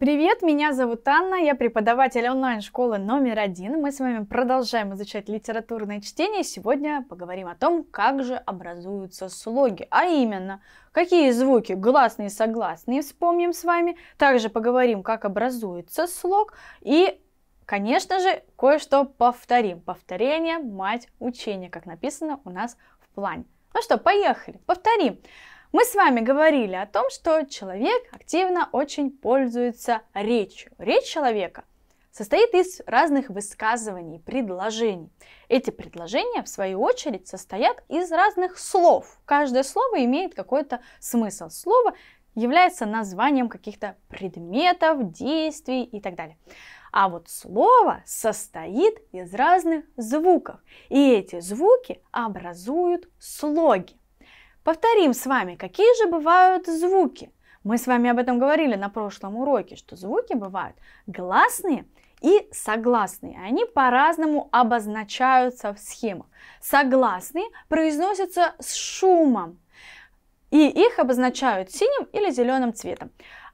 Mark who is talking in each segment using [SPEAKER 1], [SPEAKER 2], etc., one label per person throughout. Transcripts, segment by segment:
[SPEAKER 1] Привет, меня зовут Анна, я преподаватель онлайн-школы номер один. Мы с вами продолжаем изучать литературное чтение. Сегодня поговорим о том, как же образуются слоги, а именно, какие звуки гласные и согласные вспомним с вами. Также поговорим, как образуется слог и Конечно же, кое-что повторим. Повторение – мать учения, как написано у нас в плане. Ну что, поехали, повторим. Мы с вами говорили о том, что человек активно очень пользуется речью. Речь человека состоит из разных высказываний предложений. Эти предложения, в свою очередь, состоят из разных слов. Каждое слово имеет какой-то смысл. Слово является названием каких-то предметов, действий и так далее. А вот слово состоит из разных звуков, и эти звуки образуют слоги. Повторим с вами, какие же бывают звуки. Мы с вами об этом говорили на прошлом уроке, что звуки бывают гласные и согласные. Они по-разному обозначаются в схемах. Согласные произносятся с шумом, и их обозначают синим или зеленым цветом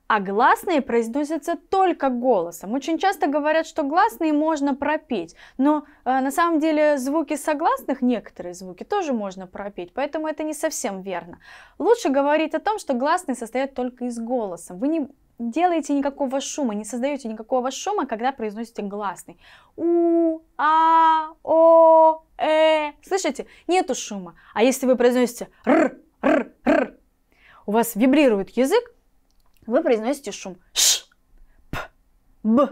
[SPEAKER 1] а гласные произносятся только голосом. Очень часто говорят, что гласные можно пропеть, но э, на самом деле звуки согласных, некоторые звуки тоже можно пропеть, поэтому это не совсем верно. Лучше говорить о том, что гласные состоят только из голоса. Вы не делаете никакого шума, не создаете никакого шума, когда произносите гласный. У, а, о, э. Слышите? Нету шума. А если вы произносите р, р, р, у вас вибрирует язык, вы произносите шум ш, п, б.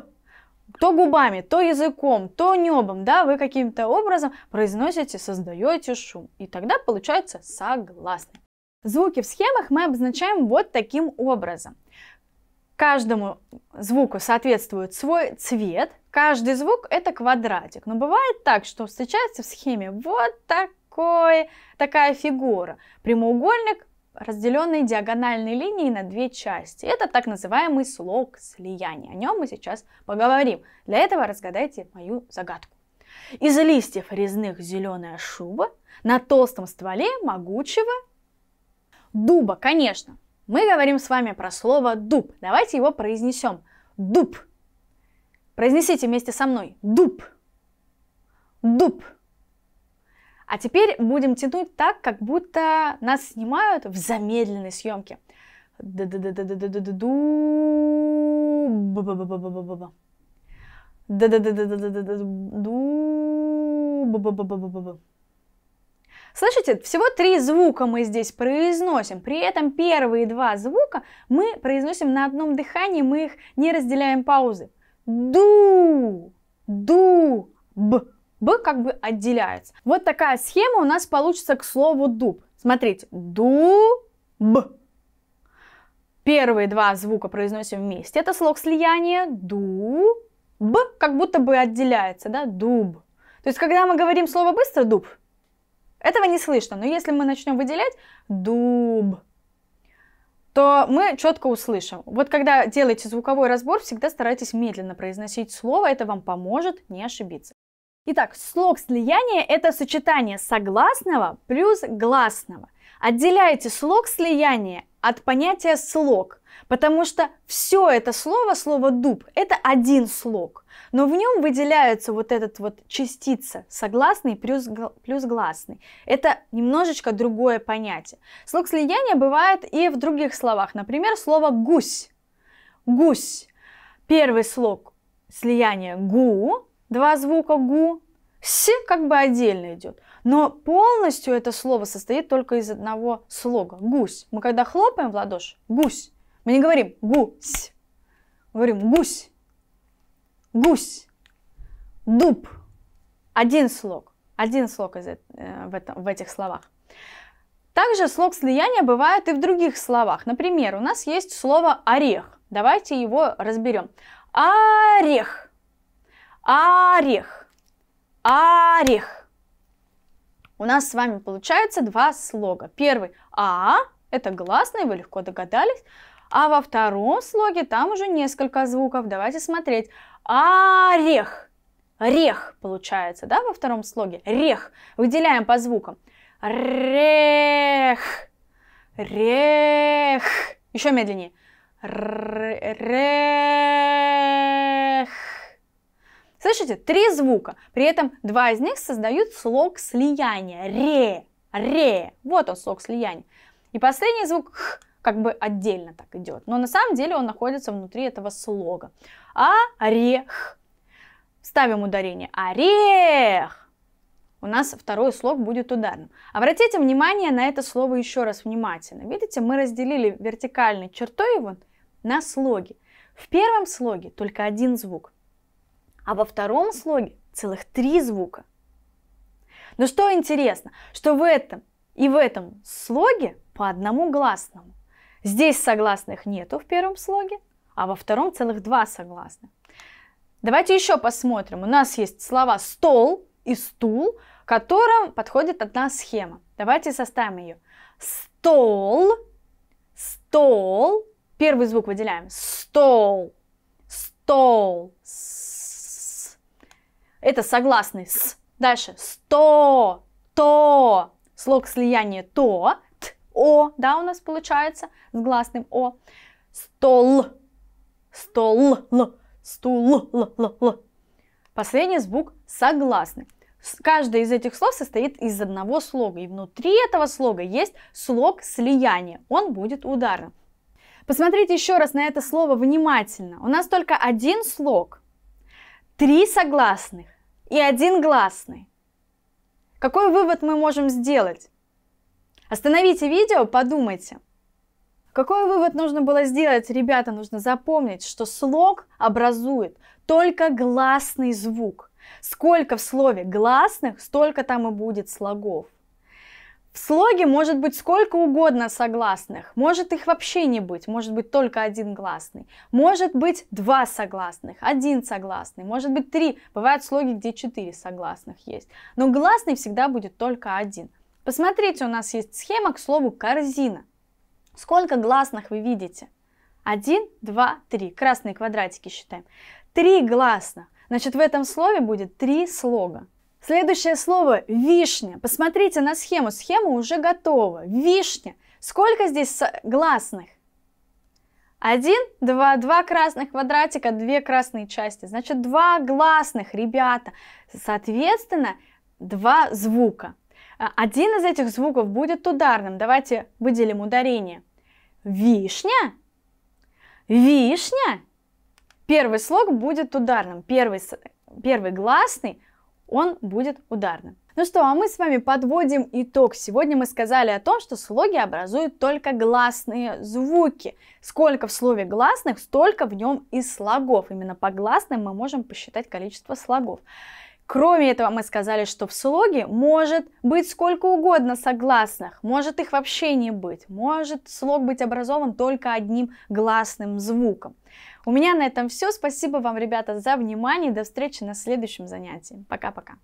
[SPEAKER 1] То губами, то языком, то небом, да, вы каким-то образом произносите, создаете шум. И тогда получается согласный. Звуки в схемах мы обозначаем вот таким образом. Каждому звуку соответствует свой цвет. Каждый звук это квадратик. Но бывает так, что встречается в схеме вот такой, такая фигура. Прямоугольник, разделенной диагональной линией на две части. Это так называемый слог слияния. О нем мы сейчас поговорим. Для этого разгадайте мою загадку. Из листьев резных зеленая шуба на толстом стволе могучего дуба, конечно. Мы говорим с вами про слово дуб. Давайте его произнесем. Дуб. Произнесите вместе со мной. Дуб. Дуб. А теперь будем тянуть так, как будто нас снимают в замедленной съемке. Слышите, всего три звука мы здесь произносим. При этом первые два звука мы произносим на одном дыхании, мы их не разделяем паузы. Ду, ду, б. Б как бы отделяется. Вот такая схема у нас получится к слову дуб. Смотрите, дуб. Первые два звука произносим вместе. Это слог слияния. Дуб. Как будто бы отделяется, да? Дуб. То есть, когда мы говорим слово быстро, дуб, этого не слышно. Но если мы начнем выделять дуб, то мы четко услышим. Вот когда делаете звуковой разбор, всегда старайтесь медленно произносить слово, это вам поможет не ошибиться. Итак, слог слияния – это сочетание согласного плюс гласного. Отделяйте слог слияния от понятия слог, потому что все это слово, слово дуб, это один слог, но в нем выделяется вот этот вот частица согласный плюс, плюс гласный. Это немножечко другое понятие. Слог слияния бывает и в других словах, например, слово гусь. Гусь. Первый слог слияния гу, два звука гу, с как бы отдельно идет. Но полностью это слово состоит только из одного слога. Гусь. Мы когда хлопаем в ладоши, гусь. Мы не говорим гусь. Мы говорим гусь. Гусь. Дуб. Один слог. Один слог из, э, в, этом, в этих словах. Также слог слияния бывает и в других словах. Например, у нас есть слово орех. Давайте его разберем. Орех. Орех. Орех. У нас с вами получается два слога. Первый а это гласный, вы легко догадались. А во втором слоге там уже несколько звуков. Давайте смотреть. Орех. Рех получается, да, во втором слоге. Рех. Выделяем по звукам. Рех. Рех. Еще медленнее. Рех. Слышите? Три звука. При этом два из них создают слог слияния. Ре. Ре. Вот он, слог слияния. И последний звук х как бы отдельно так идет. Но на самом деле он находится внутри этого слога. Орех. А, Ставим ударение. Орех. А, У нас второй слог будет ударным. Обратите внимание на это слово еще раз внимательно. Видите, мы разделили вертикальной чертой его на слоги. В первом слоге только один звук а во втором слоге целых три звука. Но что интересно, что в этом и в этом слоге по одному гласному. Здесь согласных нету в первом слоге, а во втором целых два согласных. Давайте еще посмотрим. У нас есть слова «стол» и «стул», к которым подходит одна схема. Давайте составим ее. Стол, стол, первый звук выделяем. Стол, стол, стол это согласный с. Дальше. Сто, то. Слог слияния то, т, о, да, у нас получается с гласным о. Стол, стол, л, стул, л, л, л. Последний звук согласный. Каждое из этих слов состоит из одного слога, и внутри этого слога есть слог слияния. Он будет ударным. Посмотрите еще раз на это слово внимательно. У нас только один слог. Три согласных и один гласный. Какой вывод мы можем сделать? Остановите видео, подумайте. Какой вывод нужно было сделать? Ребята, нужно запомнить, что слог образует только гласный звук. Сколько в слове гласных, столько там и будет слогов. В слоге может быть сколько угодно согласных, может их вообще не быть, может быть только один гласный, может быть два согласных, один согласный, может быть три, бывают слоги, где четыре согласных есть, но гласный всегда будет только один. Посмотрите, у нас есть схема к слову корзина. Сколько гласных вы видите? Один, два, три. Красные квадратики считаем. Три гласных. Значит, в этом слове будет три слога. Следующее слово – вишня. Посмотрите на схему. Схема уже готова. Вишня. Сколько здесь гласных? Один, два, два красных квадратика, две красные части. Значит, два гласных, ребята. Соответственно, два звука. А, один из этих звуков будет ударным. Давайте выделим ударение. Вишня. Вишня. Первый слог будет ударным. Первый, первый гласный он будет ударным. Ну что, а мы с вами подводим итог. Сегодня мы сказали о том, что слоги образуют только гласные звуки. Сколько в слове гласных, столько в нем и слогов. Именно по гласным мы можем посчитать количество слогов. Кроме этого, мы сказали, что в слоге может быть сколько угодно согласных, может их вообще не быть, может слог быть образован только одним гласным звуком. У меня на этом все. Спасибо вам, ребята, за внимание. До встречи на следующем занятии. Пока-пока.